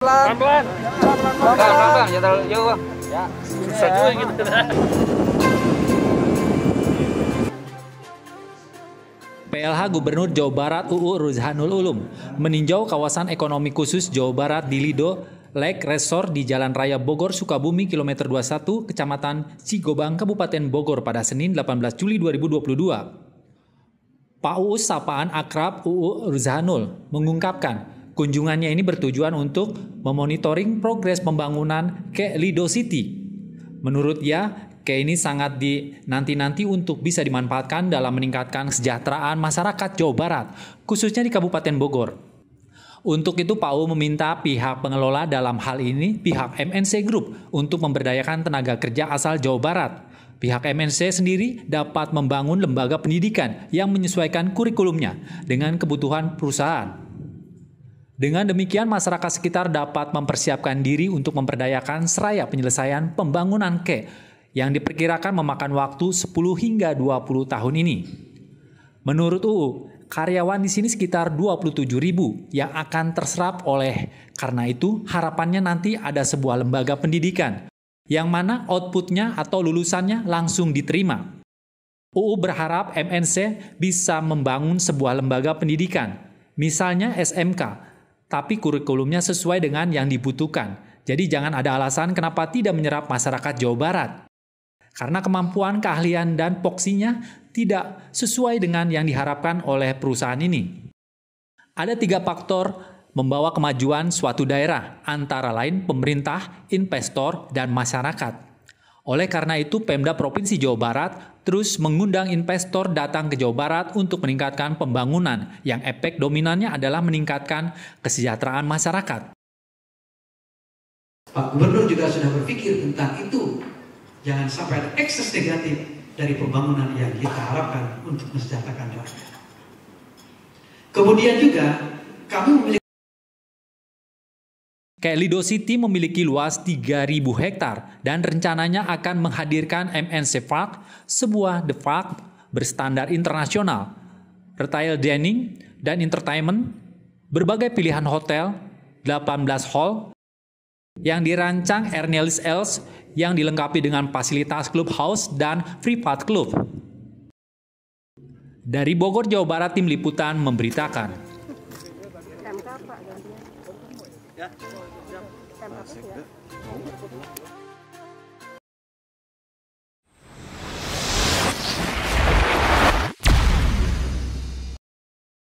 PLH Gubernur Jawa Barat UU Ruzhanul Ulum meninjau kawasan ekonomi khusus Jawa Barat di Lido Lake Resort di Jalan Raya Bogor Sukabumi kilometer 21 Kecamatan Cigobang Kabupaten Bogor pada Senin 18 Juli 2022. Pak UU Sapaan Akrab UU Ruzhanul mengungkapkan Kunjungannya ini bertujuan untuk memonitoring progres pembangunan ke Lido City. Menurut ia, ke ini sangat dinanti-nanti untuk bisa dimanfaatkan dalam meningkatkan kesejahteraan masyarakat Jawa Barat, khususnya di Kabupaten Bogor. Untuk itu PAU meminta pihak pengelola dalam hal ini pihak MNC Group untuk memberdayakan tenaga kerja asal Jawa Barat. Pihak MNC sendiri dapat membangun lembaga pendidikan yang menyesuaikan kurikulumnya dengan kebutuhan perusahaan. Dengan demikian, masyarakat sekitar dapat mempersiapkan diri untuk memperdayakan seraya penyelesaian pembangunan ke, yang diperkirakan memakan waktu 10 hingga 20 tahun ini. Menurut UU, karyawan di sini sekitar 27 ribu yang akan terserap oleh karena itu harapannya nanti ada sebuah lembaga pendidikan yang mana outputnya atau lulusannya langsung diterima. UU berharap MNC bisa membangun sebuah lembaga pendidikan, misalnya SMK, tapi kurikulumnya sesuai dengan yang dibutuhkan. Jadi jangan ada alasan kenapa tidak menyerap masyarakat Jawa Barat. Karena kemampuan, keahlian, dan poksinya tidak sesuai dengan yang diharapkan oleh perusahaan ini. Ada tiga faktor membawa kemajuan suatu daerah, antara lain pemerintah, investor, dan masyarakat. Oleh karena itu, Pemda Provinsi Jawa Barat terus mengundang investor datang ke Jawa Barat untuk meningkatkan pembangunan yang efek dominannya adalah meningkatkan kesejahteraan masyarakat. Pak Gubernur juga sudah berpikir tentang itu. Jangan sampai ada ekses negatif dari pembangunan yang kita harapkan untuk mensejahterakan rakyat. Kemudian juga kami memiliki Kelido City memiliki luas 3.000 hektar dan rencananya akan menghadirkan MNC Park, sebuah the park berstandar internasional, retail dining dan entertainment, berbagai pilihan hotel, 18 hall, yang dirancang Ernelis Els yang dilengkapi dengan fasilitas clubhouse dan free part club. Dari Bogor, Jawa Barat, tim liputan memberitakan. Dạ. Em có